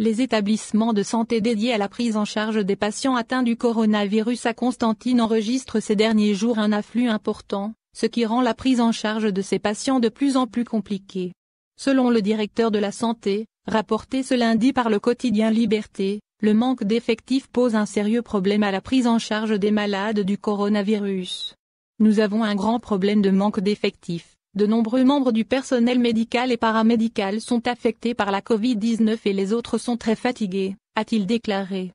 Les établissements de santé dédiés à la prise en charge des patients atteints du coronavirus à Constantine enregistrent ces derniers jours un afflux important, ce qui rend la prise en charge de ces patients de plus en plus compliquée. Selon le directeur de la santé, rapporté ce lundi par le quotidien Liberté, le manque d'effectifs pose un sérieux problème à la prise en charge des malades du coronavirus. Nous avons un grand problème de manque d'effectifs. De nombreux membres du personnel médical et paramédical sont affectés par la Covid-19 et les autres sont très fatigués, a-t-il déclaré.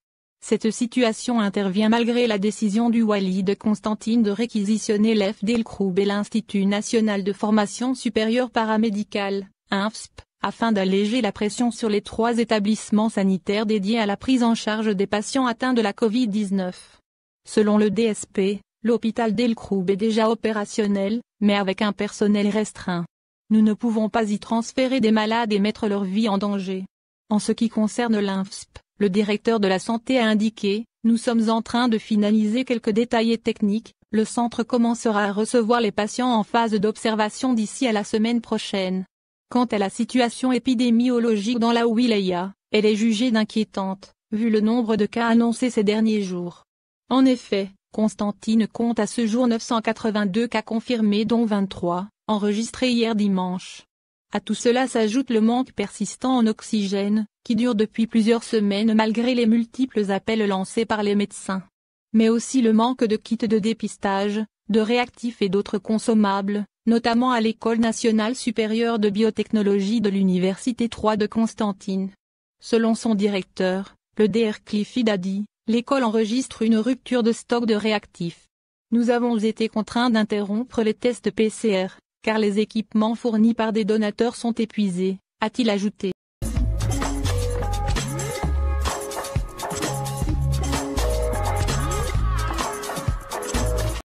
Cette situation intervient malgré la décision du Wali de Constantine de réquisitionner l'FDL Delkroub et l'Institut national de formation supérieure paramédicale, INFSP, afin d'alléger la pression sur les trois établissements sanitaires dédiés à la prise en charge des patients atteints de la Covid-19. Selon le DSP, l'hôpital Delkroub est déjà opérationnel, mais avec un personnel restreint. Nous ne pouvons pas y transférer des malades et mettre leur vie en danger. En ce qui concerne l'INFSP, le directeur de la santé a indiqué, nous sommes en train de finaliser quelques détails techniques, le centre commencera à recevoir les patients en phase d'observation d'ici à la semaine prochaine. Quant à la situation épidémiologique dans la wilaya, elle est jugée d'inquiétante, vu le nombre de cas annoncés ces derniers jours. En effet, Constantine compte à ce jour 982 cas confirmés dont 23, enregistrés hier dimanche. À tout cela s'ajoute le manque persistant en oxygène, qui dure depuis plusieurs semaines malgré les multiples appels lancés par les médecins. Mais aussi le manque de kits de dépistage, de réactifs et d'autres consommables, notamment à l'École nationale supérieure de biotechnologie de l'Université 3 de Constantine. Selon son directeur, le DR Clifford a dit, l'école enregistre une rupture de stock de réactifs. Nous avons été contraints d'interrompre les tests PCR, car les équipements fournis par des donateurs sont épuisés, a-t-il ajouté.